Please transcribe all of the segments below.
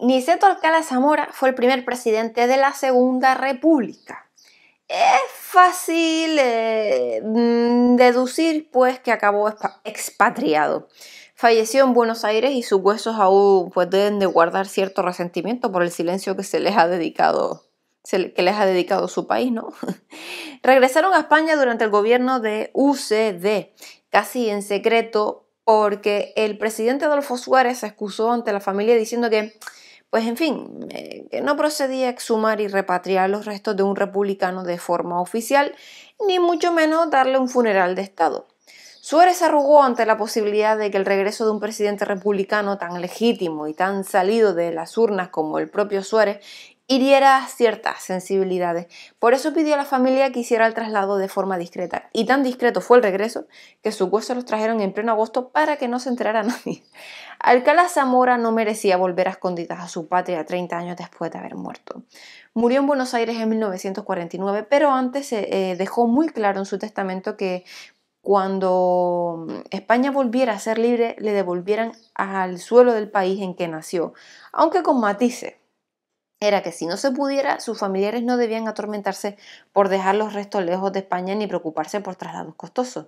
Niceto Alcalá Zamora fue el primer presidente de la Segunda República. Es fácil eh, mm, deducir pues que acabó expatriado. Falleció en Buenos Aires y sus huesos aún pues, deben de guardar cierto resentimiento por el silencio que se les ha dedicado que ha dedicado su país, ¿no? Regresaron a España durante el gobierno de UCD, casi en secreto, porque el presidente Adolfo Suárez se excusó ante la familia diciendo que pues en fin, eh, que no procedía a exhumar y repatriar los restos de un republicano de forma oficial, ni mucho menos darle un funeral de Estado. Suárez arrugó ante la posibilidad de que el regreso de un presidente republicano tan legítimo y tan salido de las urnas como el propio Suárez hiriera ciertas sensibilidades. Por eso pidió a la familia que hiciera el traslado de forma discreta. Y tan discreto fue el regreso que sus huesos los trajeron en pleno agosto para que no se enterara nadie. Alcalá Zamora no merecía volver a escondidas a su patria 30 años después de haber muerto. Murió en Buenos Aires en 1949, pero antes se eh, dejó muy claro en su testamento que cuando mm, España volviera a ser libre, le devolvieran al suelo del país en que nació, aunque con matices era que si no se pudiera, sus familiares no debían atormentarse por dejar los restos lejos de España ni preocuparse por traslados costosos.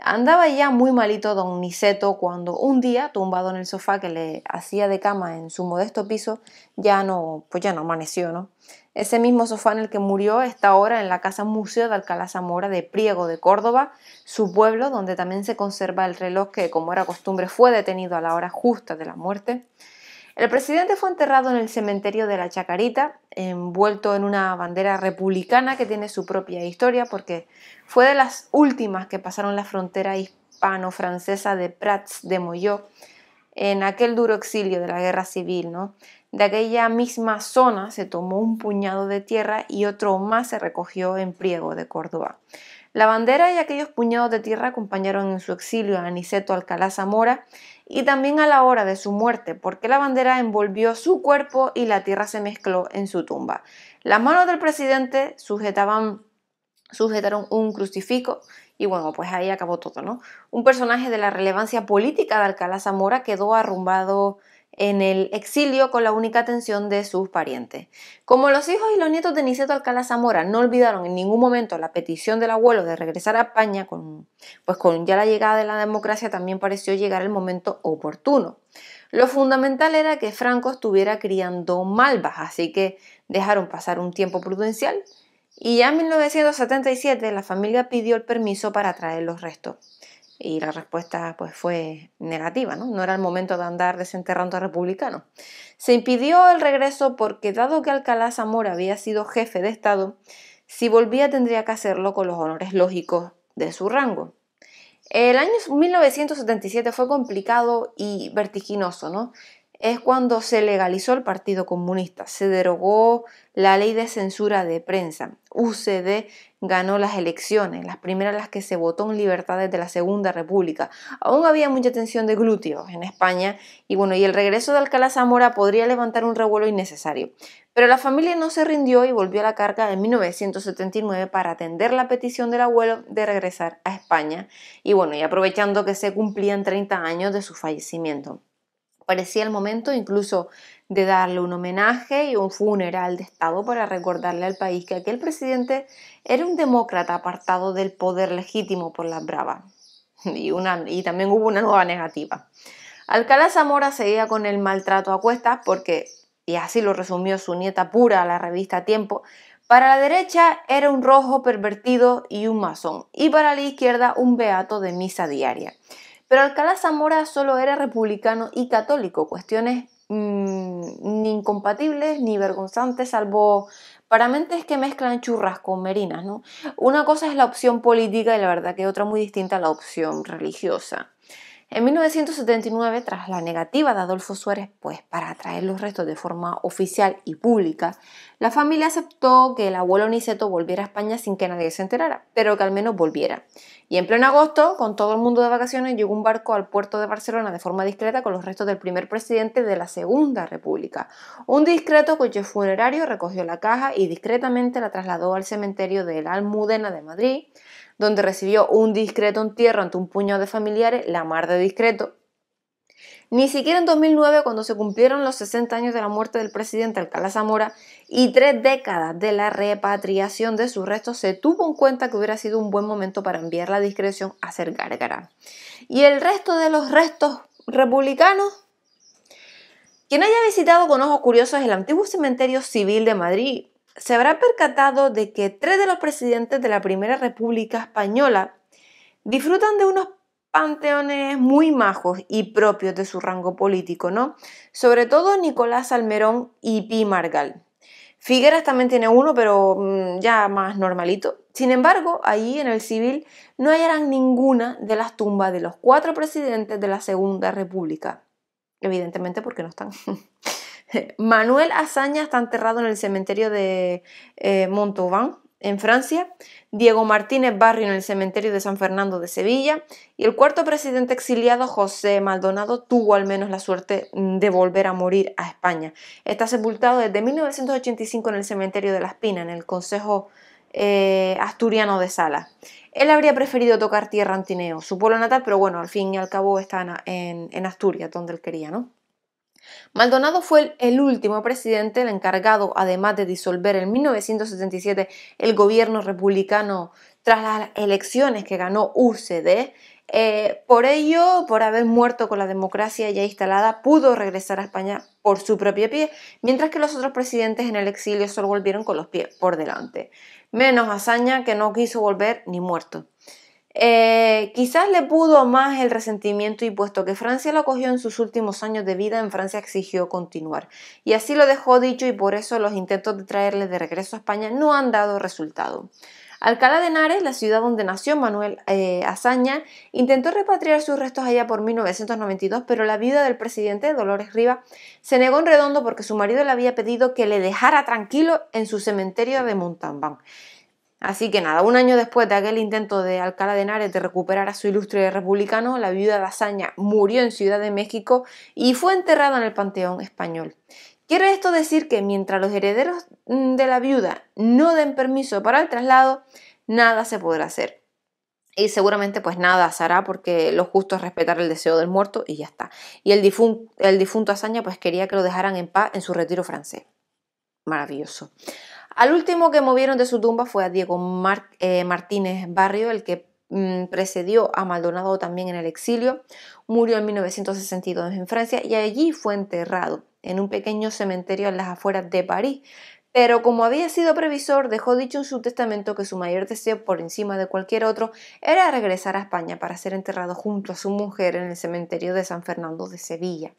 Andaba ya muy malito don Niceto cuando un día, tumbado en el sofá que le hacía de cama en su modesto piso, ya no, pues ya no amaneció, ¿no? Ese mismo sofá en el que murió está ahora en la Casa Museo de Alcalá Zamora de Priego de Córdoba, su pueblo, donde también se conserva el reloj que, como era costumbre, fue detenido a la hora justa de la muerte. El presidente fue enterrado en el cementerio de la Chacarita, envuelto en una bandera republicana que tiene su propia historia porque fue de las últimas que pasaron la frontera hispano-francesa de Prats de Molló en aquel duro exilio de la guerra civil. ¿no? De aquella misma zona se tomó un puñado de tierra y otro más se recogió en Priego de Córdoba. La bandera y aquellos puñados de tierra acompañaron en su exilio a Aniceto Alcalá Zamora y también a la hora de su muerte, porque la bandera envolvió su cuerpo y la tierra se mezcló en su tumba. Las manos del presidente sujetaban, sujetaron un crucifijo y bueno, pues ahí acabó todo, ¿no? Un personaje de la relevancia política de Alcalá Zamora quedó arrumbado en el exilio con la única atención de sus parientes. Como los hijos y los nietos de Niceto Alcalá Zamora no olvidaron en ningún momento la petición del abuelo de regresar a España, pues con ya la llegada de la democracia también pareció llegar el momento oportuno. Lo fundamental era que Franco estuviera criando malvas, así que dejaron pasar un tiempo prudencial y ya en 1977 la familia pidió el permiso para traer los restos y la respuesta pues fue negativa, ¿no? No era el momento de andar desenterrando a republicanos. Se impidió el regreso porque dado que Alcalá Zamora había sido jefe de Estado, si volvía tendría que hacerlo con los honores lógicos de su rango. El año 1977 fue complicado y vertiginoso, ¿no? es cuando se legalizó el Partido Comunista, se derogó la ley de censura de prensa, UCD ganó las elecciones, las primeras las que se votó en libertad de la Segunda República. Aún había mucha tensión de glúteos en España y bueno, y el regreso de Alcalá Zamora podría levantar un revuelo innecesario. Pero la familia no se rindió y volvió a la carga en 1979 para atender la petición del abuelo de regresar a España y bueno, y aprovechando que se cumplían 30 años de su fallecimiento. Parecía el momento incluso de darle un homenaje y un funeral de Estado para recordarle al país que aquel presidente era un demócrata apartado del poder legítimo por las bravas. Y, una, y también hubo una nueva negativa. Alcalá Zamora seguía con el maltrato a cuestas porque, y así lo resumió su nieta pura a la revista Tiempo, para la derecha era un rojo pervertido y un masón, y para la izquierda un beato de misa diaria. Pero Alcalá Zamora solo era republicano y católico, cuestiones mm, ni incompatibles ni vergonzantes, salvo para mentes que mezclan churras con merinas. ¿no? Una cosa es la opción política y la verdad que otra muy distinta a la opción religiosa. En 1979, tras la negativa de Adolfo Suárez, pues para traer los restos de forma oficial y pública, la familia aceptó que el abuelo Niceto volviera a España sin que nadie se enterara, pero que al menos volviera. Y en pleno agosto, con todo el mundo de vacaciones, llegó un barco al puerto de Barcelona de forma discreta con los restos del primer presidente de la Segunda República. Un discreto coche funerario recogió la caja y discretamente la trasladó al cementerio de la Almudena de Madrid, donde recibió un discreto entierro ante un puñado de familiares, la mar de discreto. Ni siquiera en 2009, cuando se cumplieron los 60 años de la muerte del presidente Alcalá Zamora y tres décadas de la repatriación de sus restos, se tuvo en cuenta que hubiera sido un buen momento para enviar la discreción a ser gárgara. Y el resto de los restos republicanos quien haya visitado con ojos curiosos el antiguo cementerio civil de Madrid se habrá percatado de que tres de los presidentes de la Primera República Española disfrutan de unos panteones muy majos y propios de su rango político, ¿no? Sobre todo Nicolás Almerón y Pi Margal. Figueras también tiene uno, pero mm, ya más normalito. Sin embargo, ahí en el civil no hallarán ninguna de las tumbas de los cuatro presidentes de la Segunda República. Evidentemente porque no están. Manuel Azaña está enterrado en el cementerio de eh, Montauban, en Francia, Diego Martínez Barrio en el cementerio de San Fernando de Sevilla y el cuarto presidente exiliado José Maldonado tuvo al menos la suerte mm, de volver a morir a España. Está sepultado desde 1985 en el cementerio de La Espina, en el Consejo eh, Asturiano de Sala. Él habría preferido tocar tierra en Tineo, su pueblo natal, pero bueno, al fin y al cabo está en Asturias, donde él quería, ¿no? Maldonado fue el último presidente el encargado, además de disolver en 1977 el gobierno republicano tras las elecciones que ganó UCD, eh, por ello, por haber muerto con la democracia ya instalada, pudo regresar a España por su propio pie, mientras que los otros presidentes en el exilio solo volvieron con los pies por delante. Menos hazaña que no quiso volver ni muerto. Eh, quizás le pudo más el resentimiento y puesto que Francia lo cogió en sus últimos años de vida, en Francia exigió continuar. Y así lo dejó dicho y por eso los intentos de traerle de regreso a España no han dado resultado. Alcalá de Henares, la ciudad donde nació Manuel eh, Azaña, intentó repatriar sus restos allá por 1992, pero la vida del presidente, Dolores Riva, se negó en redondo porque su marido le había pedido que le dejara tranquilo en su cementerio de Montauban. Así que nada, un año después de aquel intento de Alcalá de Henares de recuperar a su ilustre republicano, la viuda de Azaña murió en Ciudad de México y fue enterrada en el Panteón Español. Quiere esto decir que mientras los herederos mm, de la viuda no den permiso para el traslado, nada se podrá hacer. Y seguramente pues nada se hará porque lo justo es respetar el deseo del muerto y ya está. Y el difunto, el difunto Azaña pues quería que lo dejaran en paz en su retiro francés. Maravilloso. Al último que movieron de su tumba fue a Diego eh, Martínez Barrio, el que mm, precedió a Maldonado también en el exilio. Murió en 1962 en Francia y allí fue enterrado en un pequeño cementerio en las afueras de París. Pero como había sido previsor, dejó dicho en su testamento que su mayor deseo, por encima de cualquier otro, era regresar a España para ser enterrado junto a su mujer en el cementerio de San Fernando de Sevilla.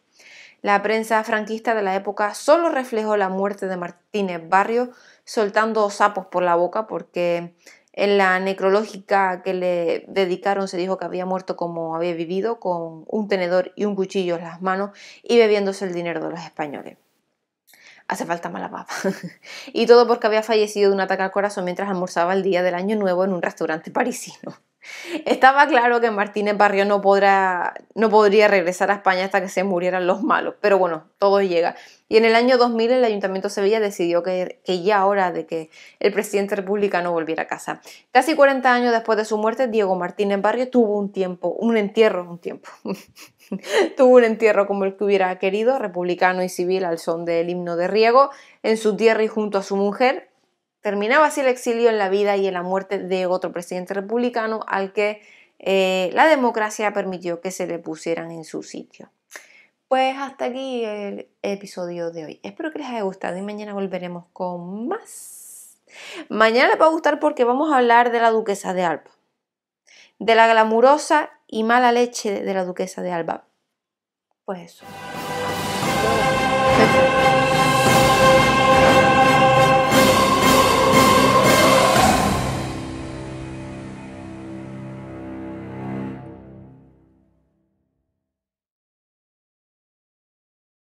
La prensa franquista de la época solo reflejó la muerte de Martínez Barrio soltando sapos por la boca porque en la necrológica que le dedicaron se dijo que había muerto como había vivido, con un tenedor y un cuchillo en las manos y bebiéndose el dinero de los españoles. Hace falta mala papa. y todo porque había fallecido de un ataque al corazón mientras almorzaba el día del Año Nuevo en un restaurante parisino. Estaba claro que Martínez Barrio no, podrá, no podría regresar a España hasta que se murieran los malos, pero bueno, todo llega. Y en el año 2000 el Ayuntamiento de Sevilla decidió que, que ya hora de que el presidente republicano volviera a casa. Casi 40 años después de su muerte, Diego Martínez Barrio tuvo un tiempo, un entierro, un tiempo. tuvo un entierro como el que hubiera querido, republicano y civil al son del himno de Riego, en su tierra y junto a su mujer, terminaba así el exilio en la vida y en la muerte de otro presidente republicano al que eh, la democracia permitió que se le pusieran en su sitio. Pues hasta aquí el episodio de hoy. Espero que les haya gustado y mañana volveremos con más. Mañana les va a gustar porque vamos a hablar de la duquesa de Alba, de la glamurosa y mala leche de la duquesa de Alba. Pues eso.